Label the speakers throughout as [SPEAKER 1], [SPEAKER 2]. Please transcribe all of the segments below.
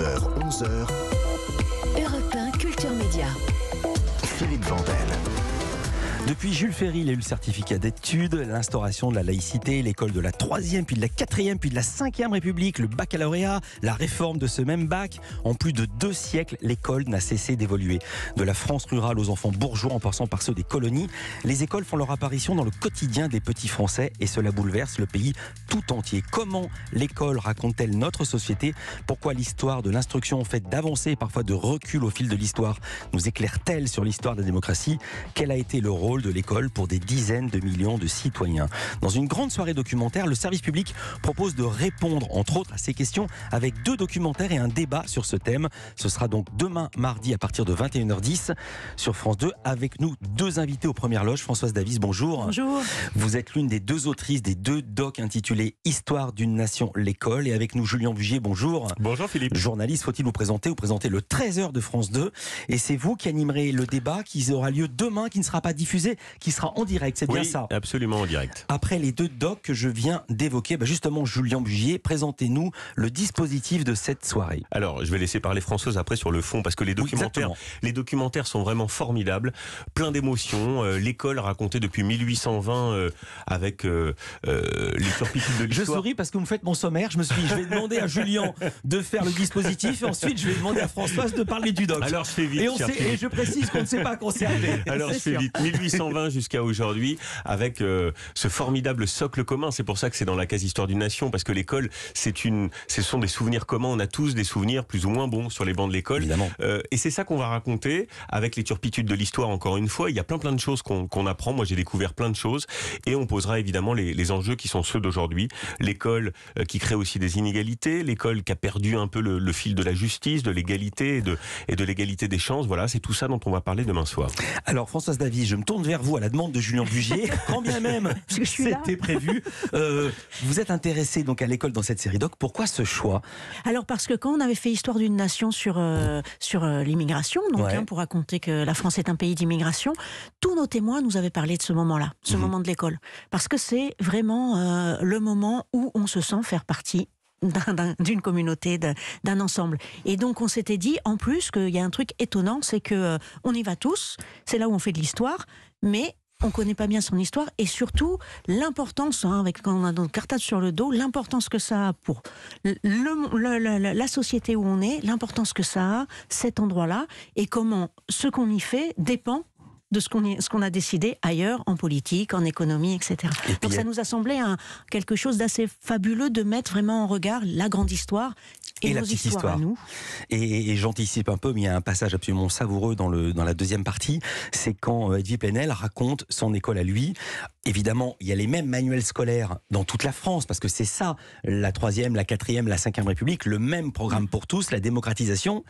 [SPEAKER 1] 9h, 11h.
[SPEAKER 2] Europe 1 Culture Média. Philippe
[SPEAKER 1] Vandel. Depuis Jules Ferry, il a eu le certificat d'études, l'instauration de la laïcité, l'école de la 3e, puis de la 4e, puis de la 5e République, le baccalauréat, la réforme de ce même bac. En plus de deux siècles, l'école n'a cessé d'évoluer. De la France rurale aux enfants bourgeois en passant par ceux des colonies, les écoles font leur apparition dans le quotidien des petits Français et cela bouleverse le pays tout entier. Comment l'école raconte-t-elle notre société Pourquoi l'histoire de l'instruction fait d'avancer et parfois de recul au fil de l'histoire nous éclaire-t-elle sur l'histoire de la démocratie Quel a été le rôle de l'école pour des dizaines de millions de citoyens. Dans une grande soirée documentaire, le service public propose de répondre, entre autres, à ces questions avec deux documentaires et un débat sur ce thème. Ce sera donc demain, mardi, à partir de 21h10 sur France 2. Avec nous, deux invités aux premières loges. Françoise Davis, bonjour. Bonjour. Vous êtes l'une des deux autrices des deux docs intitulés Histoire d'une nation, l'école. Et avec nous, Julien Bugier, bonjour. Bonjour Philippe. Journaliste, faut-il vous présenter Vous présentez le 13h de France 2. Et c'est vous qui animerez le débat qui aura lieu demain, qui ne sera pas diffusé qui sera en direct. C'est bien ça
[SPEAKER 3] Absolument en direct.
[SPEAKER 1] Après les deux docs que je viens d'évoquer, bah, justement, Julien Bugier, présentez-nous le dispositif
[SPEAKER 3] de cette soirée. Alors, je vais laisser parler Françoise après sur le fond, parce que les documentaires, les documentaires sont vraiment formidables, plein d'émotions. Euh, l'école racontée depuis 1820 euh, avec euh, les turpitudes de l'histoire. Je souris
[SPEAKER 1] parce que vous me faites mon sommaire. Je me suis dit, je vais demander à Julien de faire le dispositif, et ensuite, je vais demander à Françoise de parler du doc. Alors, je fais vite. Et, je précise qu'on ne sait pas arrêté. Alors, je fais vite. 1820.
[SPEAKER 3] 120 jusqu'à aujourd'hui, avec euh, ce formidable socle commun. C'est pour ça que c'est dans la case histoire d'une nation, parce que l'école, c'est une, ce sont des souvenirs communs. On a tous des souvenirs plus ou moins bons sur les bancs de l'école. Euh, et c'est ça qu'on va raconter avec les turpitudes de l'histoire. Encore une fois, il y a plein plein de choses qu'on apprend. Moi, j'ai découvert plein de choses, et on posera évidemment les, enjeux qui sont ceux d'aujourd'hui. L'école euh, qui crée aussi des inégalités, l'école qui a perdu un peu le, fil de la justice, de l'égalité et de, et de l'égalité des chances. Voilà, c'est tout ça dont on va parler demain soir.
[SPEAKER 1] Alors, Françoise Davy, je me tourne vers vous à la demande de Julien Bugier, quand bien même c'était
[SPEAKER 2] prévu. Euh, vous êtes intéressé donc à l'école dans cette série doc. Pourquoi ce choix Alors parce que quand on avait fait Histoire d'une nation sur euh, sur euh, l'immigration, donc hein, pour raconter que la France est un pays d'immigration, tous nos témoins nous avaient parlé de ce moment-là, ce mhm. moment de l'école, parce que c'est vraiment le moment où on se sent faire partie d'une communauté, d'un ensemble. Et donc on s'était dit en plus qu'il y a un truc étonnant, c'est que on y va tous. C'est là où on fait de l'histoire, mais on ne connaît pas bien son histoire et surtout l'importance, hein, avec quand on a notre cartage sur le dos, l'importance que ça a pour la société où on est, l'importance que ça a, cet endroit-là, et comment ce qu'on y fait dépend de ce qu'on a décidé ailleurs, en politique, en économie, etc. Donc ça euh nous a semblé quelque chose d'assez fabuleux de mettre vraiment en regard la grande histoire et, la petite histoire.
[SPEAKER 1] Et, j'anticipe un peu, mais il y a un passage absolument savoureux dans, le, dans la deuxième partie. C'est quand euh, Edwige Plenel raconte son école à lui. Évidemment, il y a les mêmes manuels scolaires dans toute la France, parce que c'est ça, la troisième, la quatrième, la cinquième République, le même programme pour tous, la démocratisation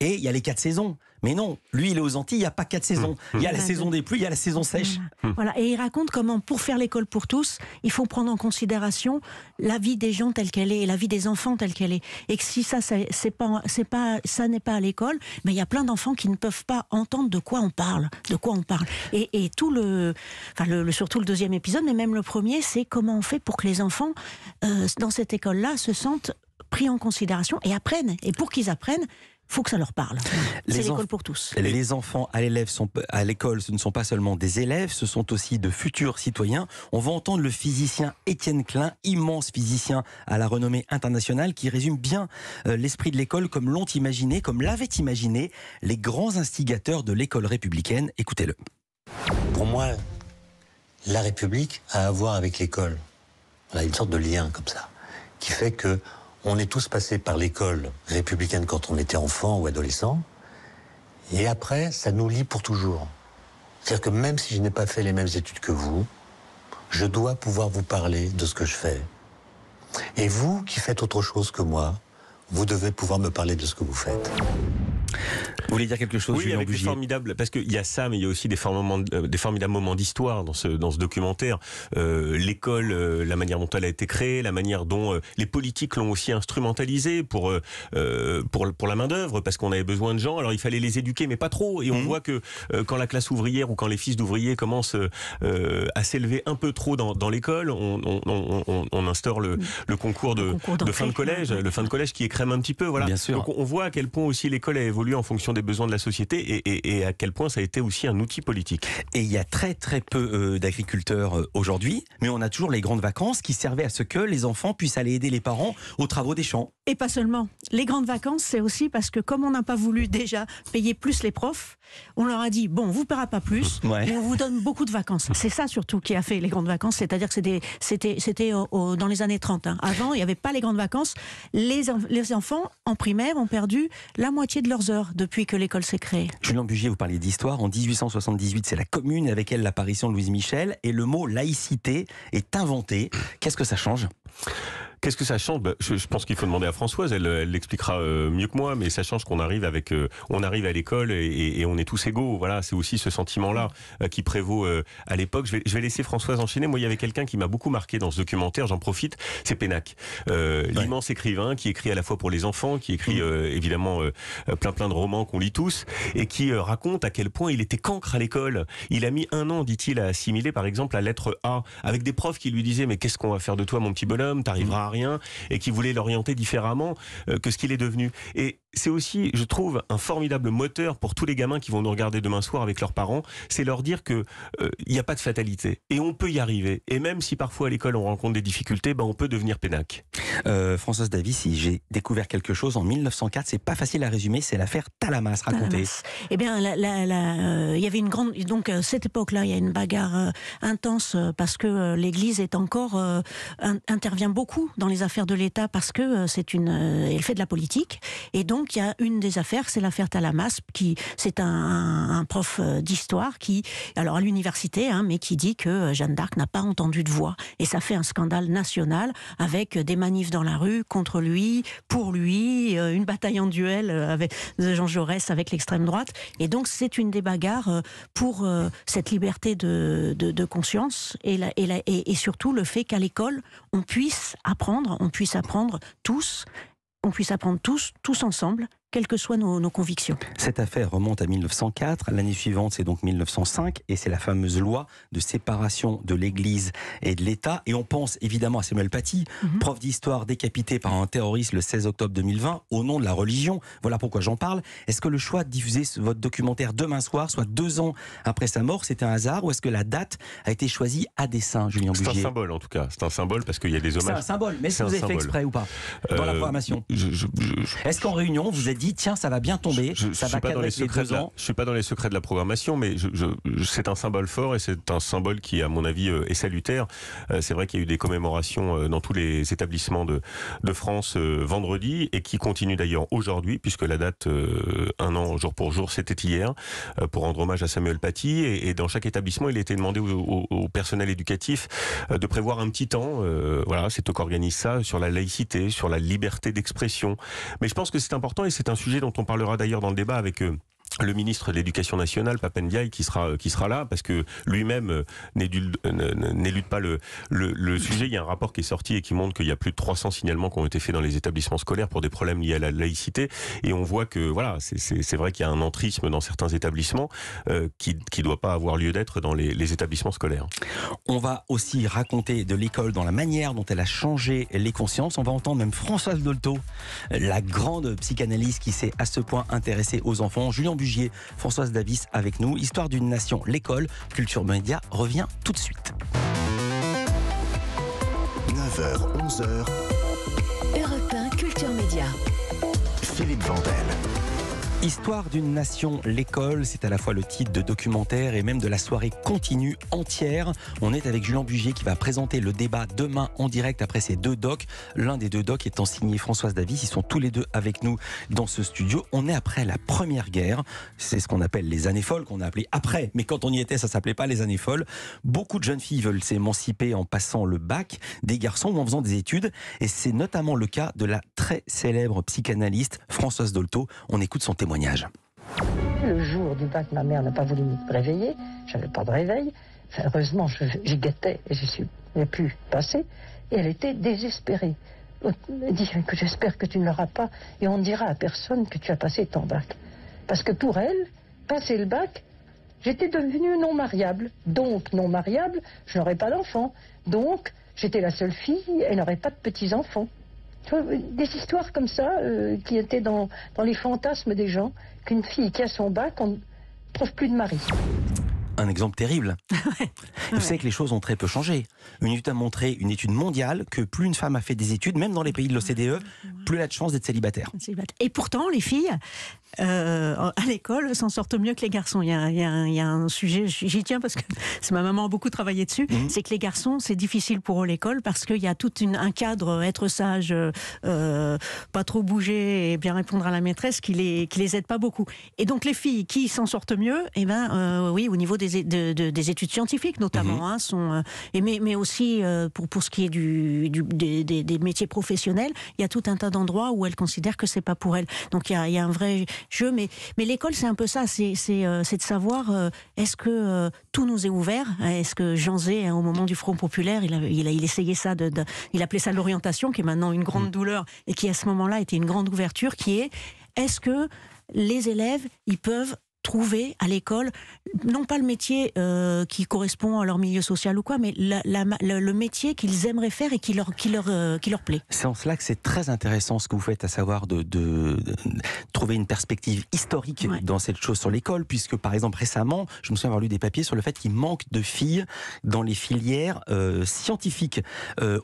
[SPEAKER 1] et il y a les quatre saisons. Mais non, lui, il est aux Antilles, il n'y a pas quatre saisons. Mmh. Il y a la saison des pluies, il y a la saison sèche. Mmh.
[SPEAKER 2] Voilà, et il raconte comment, pour faire l'école pour tous, il faut prendre en considération la vie des gens telle qu'elle est, et la vie des enfants telle qu'elle est. Et que si ça, c'est pas, pas, ça n'est pas à l'école, mais ben, il y a plein d'enfants qui ne peuvent pas entendre de quoi on parle, de quoi on parle. Et, et tout le, enfin le, surtout le deuxième épisode, mais même le premier, c'est comment on fait pour que les enfants euh, dans cette école-là se sentent pris en considération et apprennent. Et pour qu'ils apprennent, faut que ça leur parle. C'est l'école pour tous.
[SPEAKER 1] Les enfants à sont à l'école, ce ne sont pas seulement des élèves, ce sont aussi de futurs citoyens. On va entendre le physicien Étienne Klein, immense physicien à la renommée internationale, qui résume bien euh, l'esprit de l'école comme l'ont imaginé, comme l'avaient imaginé les grands instigateurs de l'école républicaine. Écoutez-le. Pour moi, la République a à voir avec l'école. On a une sorte de lien comme ça, qui fait que on est tous passés par l'école républicaine quand on était enfant ou adolescent. Et après, ça nous lie pour toujours. C'est-à-dire que même si je n'ai pas fait les mêmes études que vous, je dois pouvoir vous parler de ce que je fais. Et vous qui faites autre chose que moi, vous devez pouvoir me parler de ce que vous faites. Vous voulez dire quelque chose Oui, Julien avec des
[SPEAKER 3] formidables, parce qu'il y a ça, mais il y a aussi des, euh, des formidables moments d'histoire dans ce, dans ce documentaire. Euh, l'école, euh, la manière dont elle a été créée, la manière dont les politiques l'ont aussi instrumentalisée pour, pour, pour la main-d'œuvre, parce qu'on avait besoin de gens. Alors il fallait les éduquer, mais pas trop. Et on mmh. voit que quand la classe ouvrière ou quand les fils d'ouvriers commencent à s'élever un peu trop dans, dans l'école, on, on, on, on, instaure le, concours de, de fin de collège, le fin de collège qui écrème un petit peu. Voilà. Bien sûr. Donc on voit à quel point aussi l'école a évolué en fonction des besoins de la société et, à quel point ça a été aussi un outil politique. Et il y a très très peu euh, d'agriculteurs euh, aujourd'hui,
[SPEAKER 1] mais on a toujours les grandes vacances qui servaient à ce que les enfants puissent aller aider les parents aux travaux des champs.
[SPEAKER 2] Et pas seulement. Les grandes vacances, c'est aussi parce que comme on n'a pas voulu déjà payer plus les profs, on leur a dit, bon, on vous paiera pas plus, mais on vous donne beaucoup de vacances. C'est ça surtout qui a fait les grandes vacances, c'est-à-dire que c'était dans les années 30. Hein. Avant, il n'y avait pas les grandes vacances. Les, les, enfants en primaire ont perdu la moitié de leurs heures depuis que l'école s'est créée.
[SPEAKER 1] Julien Bugier, vous parlez d'histoire. En 1878, c'est la commune avec elle l'apparition de Louise Michel et le mot laïcité
[SPEAKER 3] est inventé. Qu'est-ce que ça change Qu'est-ce que ça change bah, je, pense qu'il faut demander à Françoise, elle euh, l'expliquera euh, mieux que moi, mais ça change qu'on arrive avec, euh, on arrive à l'école et, on est tous égaux. Voilà, c'est aussi ce sentiment-là qui prévaut à l'époque. Je, vais, laisser Françoise enchaîner. Moi, il y avait quelqu'un qui m'a beaucoup marqué dans ce documentaire, j'en profite, c'est Pénac. L'immense écrivain qui écrit à la fois pour les enfants, qui écrit mm. évidemment plein plein de romans qu'on lit tous, et qui raconte à quel point il était cancre à l'école. Il a mis un an, dit-il, à assimiler par exemple la lettre A, avec des profs qui lui disaient mais qu'est-ce qu'on va faire de toi mon petit bonhomme, t'arriveras et qui voulait l'orienter différemment euh, que ce qu'il est devenu. Et c'est aussi, je trouve, un formidable moteur pour tous les gamins qui vont nous regarder demain soir avec leurs parents. C'est leur dire qu'il il euh, n'y a pas de fatalité et on peut y arriver. Et même si parfois à l'école on rencontre des difficultés, ben, on peut devenir pénac. Euh, Françoise Davis, si j'ai découvert
[SPEAKER 1] quelque chose en 1904, c'est pas facile à résumer, c'est l'affaire Talamas racontée.
[SPEAKER 2] Eh bien, euh, il y avait une grande, donc cette époque-là, il y a une bagarre intense parce que l'Église est encore intervient beaucoup dans les affaires de l'État parce que c'est une, elle fait de la politique et il y a une des affaires, c'est l'affaire Talamas, qui c'est un, prof euh, d'histoire qui, alors à l'université, hein, mais qui dit que euh, Jeanne d'Arc n'a pas entendu de voix. Et ça fait un scandale national avec euh, des manifs dans la rue contre lui, pour lui, une bataille en duel avec Jean Jaurès avec l'extrême droite. Et donc c'est une des bagarres pour cette liberté de, conscience et, et surtout le fait qu'à l'école on puisse apprendre, on puisse apprendre tous qu'on puisse apprendre tous, tous ensemble, quelles que soient nos, convictions.
[SPEAKER 1] Cette affaire remonte à 1904, l'année suivante c'est donc 1905, et c'est la fameuse loi de séparation de l'Église et de l'État. Et on pense évidemment à Samuel Paty, mhm. prof d'histoire décapité par un terroriste le 16 octobre 2020 au nom de la religion. Voilà pourquoi j'en parle. Est-ce que le choix de diffuser votre documentaire demain soir, soit deux ans après sa mort, c'était un hasard, ou est-ce que la date a été choisie à dessein, Julien Bugier C'est un
[SPEAKER 3] symbole en tout cas, c'est un symbole parce qu'il y a des hommages. C'est un symbole, mais est-ce que vous avez fait exprès ou
[SPEAKER 1] pas dans la euh, programmation Est-ce qu'en réunion, vous êtes dit tiens, ça va bien tomber, je, je, ça va les, je
[SPEAKER 3] suis pas dans les secrets de la programmation, mais c'est un symbole fort et c'est un symbole qui, à mon avis, euh, est salutaire. Euh, c'est vrai qu'il y a eu des commémorations euh, dans tous les établissements de, de France vendredi et qui continuent d'ailleurs aujourd'hui, puisque la date un an jour pour jour, c'était hier, pour rendre hommage à Samuel Paty. Et, dans chaque établissement, il était demandé au, au, personnel éducatif de prévoir un petit temps. voilà, c'est eux qui organisent ça sur la laïcité, sur la liberté d'expression. Mais je pense que c'est important et c'est c'est un sujet dont on parlera d'ailleurs dans le débat avec eux le ministre de l'Éducation nationale, Papendiaï, qui sera, euh, qui sera là, parce que lui-même euh, euh, n'élude pas le, le, sujet. Il y a un rapport qui est sorti et qui montre qu'il y a plus de 300 signalements qui ont été faits dans les établissements scolaires pour des problèmes liés à la laïcité. Et on voit que, voilà, c'est vrai qu'il y a un entrisme dans certains établissements qui ne doit pas avoir lieu d'être dans les, établissements scolaires.
[SPEAKER 1] On va aussi raconter de l'école dans la manière dont elle a changé les consciences. On va entendre même Françoise Dolto, la grande psychanalyste qui s'est à ce point intéressée aux enfants. Julien Françoise Davis avec nous. Histoire d'une nation, l'école, culture média revient tout de suite. 9h, 11h. Europe
[SPEAKER 2] 1, Culture Média. Philippe
[SPEAKER 1] Vandel. Histoire d'une nation, l'école, c'est à la fois le titre de documentaire et même de la soirée continue entière. On est avec Julien Bugier qui va présenter le débat demain en direct après ces deux docs. L'un des deux docs étant signé Françoise Davis. Ils sont tous les deux avec nous dans ce studio. On est après la Première Guerre. C'est ce qu'on appelle les années folles, qu'on a appelé après. Mais quand on y était, ça s'appelait pas les années folles. Beaucoup de jeunes filles veulent s'émanciper en passant le bac, des garçons ou en faisant des études. Et c'est notamment le cas de la très célèbre psychanalyste Françoise Dolto. On écoute son témoignage.
[SPEAKER 2] Le jour du bac, ma mère n'a pas voulu me réveiller. J'avais pas de réveil. heureusement, j'y gâtais et je suis, plus pu passer. Et elle était désespérée. Elle dit que j'espère que tu ne l'auras pas et on ne dira à personne que tu as passé ton bac. Parce que pour elle, passer le bac, j'étais devenue non mariable. Donc, non mariable, je n'aurais pas d'enfant. Donc, j'étais la seule fille, elle n'aurait pas de petits-enfants. Des histoires comme ça, euh, qui étaient dans, les fantasmes des gens, qu'une fille qui a son bac, on ne trouve plus de mari
[SPEAKER 1] un exemple terrible. Vous savez que les choses ont très peu changé. Une étude a montré, une étude mondiale, que plus une femme a fait des études, même dans les pays de l'OCDE, plus elle a de chances d'être célibataire.
[SPEAKER 2] Et pourtant, les filles, euh, à l'école s'en sortent mieux que les garçons. Il y a, un sujet, j'y tiens parce que ma maman a beaucoup travaillé dessus, mhm. c'est que les garçons, c'est difficile pour eux l'école parce qu'il y a tout une, un cadre, être sage, euh, euh, pas trop bouger et bien répondre à la maîtresse qui les, les aide pas beaucoup. Et donc les filles qui s'en sortent mieux, et eh ben, oui, au niveau des, des études scientifiques notamment, mhm. hein, sont, mais, aussi pour, pour ce qui est du, des, métiers professionnels, il y a tout un tas d'endroits où elles considèrent que c'est pas pour elles. Donc il il y a un vrai mais, mais l'école, c'est un peu ça, c'est euh, de savoir euh, est-ce que euh, tout nous est ouvert hein, Est-ce que Jean Zé, hein, au moment du Front Populaire, il, a, il, il essayait ça, de, il appelait ça l'orientation, qui est maintenant une grande mm. douleur et qui à ce moment-là était une grande ouverture, qui est est-ce que les élèves, ils peuvent trouver à l'école, non pas le métier euh, qui correspond à leur milieu social ou quoi, mais le métier qu'ils aimeraient faire et qui leur, qui leur, euh, qui leur plaît.
[SPEAKER 1] C'est en cela que c'est très intéressant ce que vous faites, à savoir de, de, trouver une perspective historique dans cette chose sur l'école, puisque par exemple récemment, je me souviens avoir lu des papiers sur le fait qu'il manque de filles dans les filières euh, scientifiques.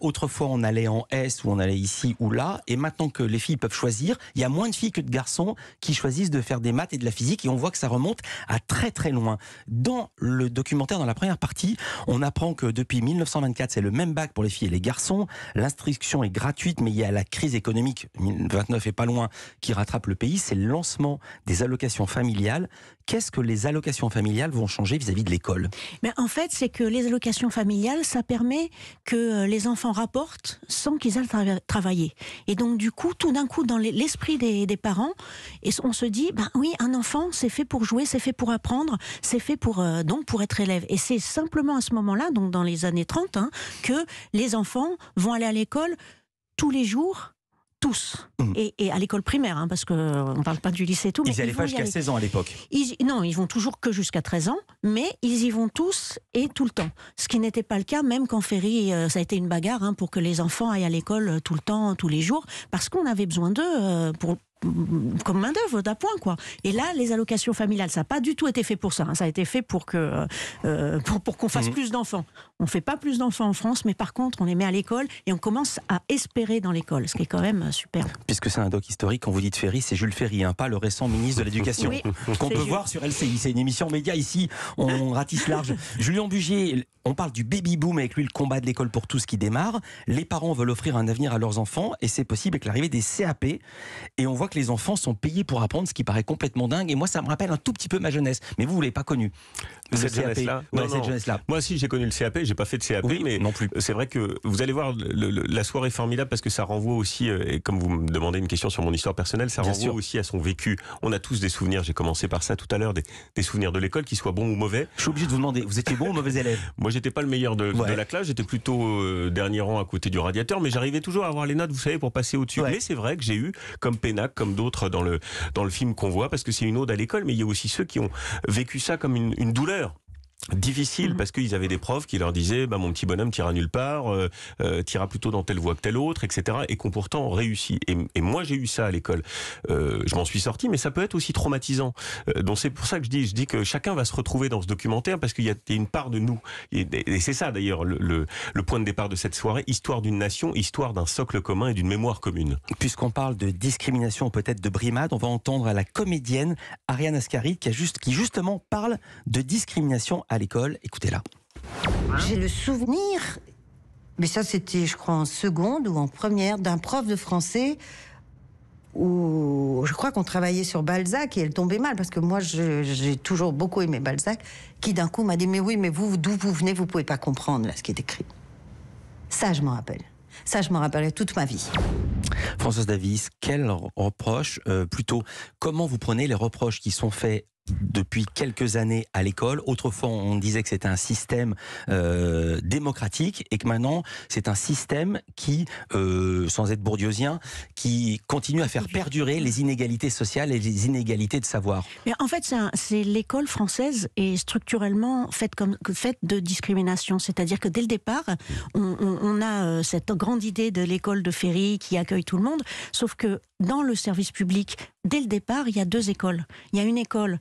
[SPEAKER 1] autrefois, on allait en S ou on allait ici ou là, et maintenant que les filles peuvent choisir, il y a moins de filles que de garçons qui choisissent de faire des maths et de la physique, et on voit que ça remonte à très très loin. Dans le documentaire, dans la première partie, on apprend que depuis 1924, c'est le même bac pour les filles et les garçons. L'instruction est gratuite, mais il y a la crise économique, 1929 et pas loin, qui rattrape le pays. C'est le lancement des allocations familiales Qu'est-ce que les allocations familiales vont changer vis-à-vis de l'école
[SPEAKER 2] Mais ben, En fait, c'est que les allocations familiales, ça permet que euh, les enfants rapportent sans qu'ils aillent travailler. Et donc, du coup, tout d'un coup, dans l'esprit des, parents, on se dit, ben oui, un enfant, c'est fait pour jouer, c'est fait pour apprendre, c'est fait pour, euh, donc, pour être élève. Et c'est simplement à ce moment-là, donc dans les années 30, hein, que les enfants vont aller à l'école tous les jours tous, mmh. et, à l'école primaire, hein, parce qu'on euh, ne parle pas du lycée et tout. Ils allaient pas jusqu'à 16 ans à l'époque Non, ils vont toujours que jusqu'à 13 ans, mais ils y vont tous et tout le temps. Ce qui n'était pas le cas, même quand Ferry, euh, ça a été une bagarre hein, pour que les enfants aillent à l'école euh, tout le temps, tous les jours, parce qu'on avait besoin d'eux pour, comme main d'œuvre d'appoint quoi. Et là, les allocations familiales, ça n'a pas du tout été fait pour ça. Hein. Ça a été fait pour que euh, euh, pour, qu'on fasse mhm. plus d'enfants. On fait pas plus d'enfants en France, mais par contre, on les met à l'école et on commence à espérer dans l'école, ce qui est quand même euh, super.
[SPEAKER 1] Puisque c'est un doc historique, quand vous dites Ferry, c'est Jules Ferry, hein, pas le récent ministre de l'Éducation, qu'on peut voir sur LCI. C'est une émission média ici, on, ratisse large. Julien Bugier, on parle du baby boom avec lui, le combat de l'école pour tous qui démarre. Les parents veulent offrir un avenir à leurs enfants et c'est possible avec l'arrivée des CAP. Et on voit les enfants sont payés pour apprendre, ce qui paraît complètement dingue. Et moi, ça me rappelle un tout petit peu ma jeunesse. Mais vous, vous l'avez pas
[SPEAKER 3] connu. cette jeunesse-là Moi aussi, j'ai connu le CAP. J'ai pas fait de CAP, mais non plus. C'est vrai que vous allez voir, la soirée est formidable parce que ça renvoie aussi, euh, et comme vous me demandez une question sur mon histoire personnelle, ça renvoie aussi à son vécu. On a tous des souvenirs. J'ai commencé par ça tout à l'heure, des, souvenirs de l'école, qu'ils soient bons ou mauvais. Je suis obligé de vous demander, vous étiez bon ou mauvais élève Moi, j'étais pas le meilleur de, la classe. J'étais plutôt euh, dernier rang à côté du radiateur, mais j'arrivais toujours à avoir les notes, vous savez, pour passer au-dessus. Mais c'est vrai que j'ai eu comme Pénac, comme d'autres dans le, dans le film qu'on voit, parce que c'est une ode à l'école, mais il y a aussi ceux qui ont vécu ça comme une douleur difficile mhm. parce qu'ils avaient des profs qui leur disaient bah, mon petit bonhomme tira nulle part tirera euh, euh, tira plutôt dans telle voie que telle autre etc et qu'on pourtant réussit et, moi j'ai eu ça à l'école euh, je m'en suis sorti mais ça peut être aussi traumatisant donc c'est pour ça que je dis je dis que chacun va se retrouver dans ce documentaire parce qu'il y a une part de nous et, c'est ça d'ailleurs le, point de départ de cette soirée histoire d'une nation histoire d'un socle commun et d'une mémoire commune puisqu'on parle de discrimination
[SPEAKER 1] peut-être de brimade on va entendre la comédienne Ariane Ascari qui, juste, qui justement parle de discrimination à l'école. Écoutez-la.
[SPEAKER 2] J'ai le souvenir, mais ça c'était je crois en seconde ou en première, d'un prof de français où je crois qu'on travaillait sur Balzac et elle tombait mal parce que moi j'ai toujours beaucoup aimé Balzac, qui d'un coup m'a dit mais oui mais vous d'où vous venez vous pouvez pas comprendre là, ce qui est écrit. Ça je m'en rappelle. Ça je m'en rappellerai toute ma vie.
[SPEAKER 1] Françoise Davis, quels reproches, euh, plutôt comment vous prenez les reproches qui sont faits depuis quelques années à l'école. Autrefois, on disait que c'était un système euh, démocratique et que maintenant, c'est un système qui, euh, sans être bourdieusien, qui continue à faire perdurer les inégalités sociales et les inégalités de savoir.
[SPEAKER 2] Mais en fait, c'est l'école française est structurellement faite, comme, faite de discrimination. C'est-à-dire que dès le départ, on, on a euh, cette grande idée de l'école de Ferry qui accueille tout le monde, sauf que dans le service public, dès le départ, il y a deux écoles. Il y a une école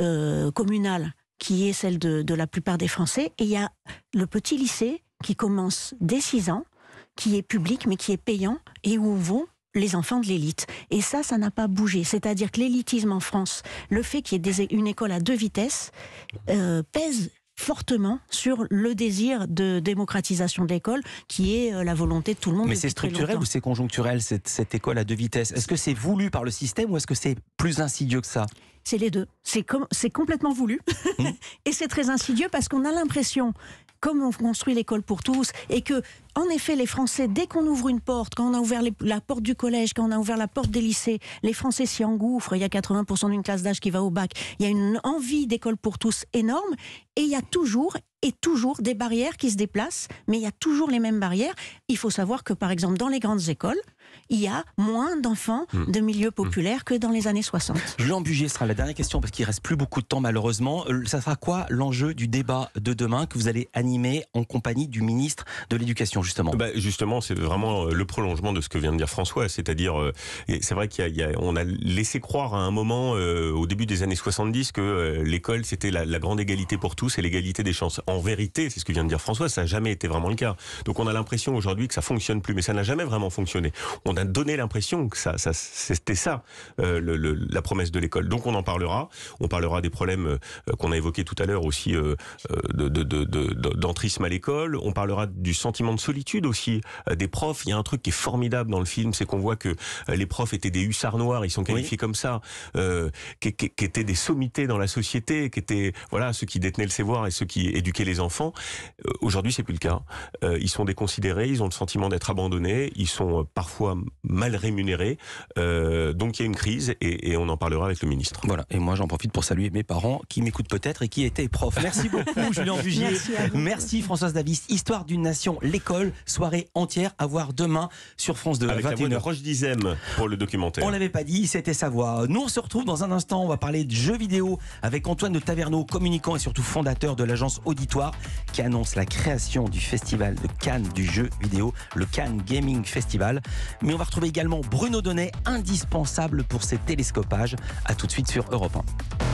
[SPEAKER 2] euh, communale qui est celle de, la plupart des Français, et il y a le petit lycée qui commence dès 6 ans, qui est public mais qui est payant, et où vont les enfants de l'élite. Et ça, ça n'a pas bougé. C'est-à-dire que l'élitisme en France, le fait qu'il y ait une école à deux vitesses, euh, pèse fortement sur le désir de démocratisation de l'école, qui est euh, la volonté de tout le monde. Mais c'est structurel ou c'est
[SPEAKER 1] conjoncturel, cette, cette, école à deux vitesses Est-ce que c'est voulu par le système ou est-ce que c'est plus insidieux que ça
[SPEAKER 2] c'est les deux. C'est complètement voulu mmh. et c'est très insidieux parce qu'on a l'impression comme on construit l'école pour tous et que en effet, les Français, dès qu'on ouvre une porte, quand on a ouvert la porte du collège, quand on a ouvert la porte des lycées, les Français s'y engouffrent. Il y a 80% d'une classe d'âge qui va au bac. Il y a une envie d'école pour tous énorme. Et il y a toujours et toujours des barrières qui se déplacent, mais il y a toujours les mêmes barrières. Il faut savoir que, par exemple, dans les grandes écoles, il y a moins d'enfants hmm. de milieux populaires que dans les années 60.
[SPEAKER 1] Jean Bugier sera la dernière question parce qu'il reste plus beaucoup de temps malheureusement. Euh, ça sera quoi l'enjeu du débat de demain que vous allez animer en compagnie du ministre de
[SPEAKER 3] l'Éducation justement bah, Justement, c'est vraiment euh, le prolongement de ce que vient de dire François, c'est-à-dire, euh, c'est vrai qu'on a, a, laissé croire à un moment, euh, au début des années 70, que l'école, c'était la, grande égalité pour tous et l'égalité des chances. En vérité, c'est ce que vient de dire François, ça n'a jamais été vraiment le cas. Donc on a l'impression aujourd'hui que ça fonctionne plus, mais ça n'a jamais vraiment fonctionné. On a donné l'impression que ça, c'était ça, la promesse de l'école. Donc on en parlera, on parlera des problèmes qu'on a évoqués tout à l'heure aussi d'entrisme de, à l'école, on parlera du sentiment de solidarité aussi euh, des profs. Il y a un truc qui est formidable dans le film, c'est qu'on voit que euh, les profs étaient des hussards noirs, ils sont qualifiés comme ça, euh, qui, étaient des sommités dans la société, qui étaient voilà ceux qui détenaient le savoir et ceux qui éduquaient les enfants. Aujourd'hui, Aujourd'hui, c'est plus le cas. ils sont déconsidérés, ils ont le sentiment d'être abandonnés, ils sont parfois mal rémunérés. donc il y a une crise et, on en parlera avec le ministre. Voilà. Et moi, j'en profite pour saluer mes parents qui m'écoutent peut-être et qui étaient profs. Merci beaucoup, Julien Fugier. Merci
[SPEAKER 1] Françoise Davis. Histoire d'une nation, l'école soirée entière à voir demain sur France 2. Avec 21 la voix de
[SPEAKER 3] Roche Dizem pour le documentaire. On
[SPEAKER 1] l'avait pas dit, c'était sa voix. Nous, on se retrouve dans un instant. On va parler de jeux vidéo avec Antoine de Taverneau, communicant et surtout fondateur de l'agence Auditoire, qui annonce la création du festival de Cannes du jeu vidéo, le Cannes Gaming Festival. Mais on va retrouver également Bruno Donnet, indispensable pour ses télescopages. À tout de suite sur Europe 1.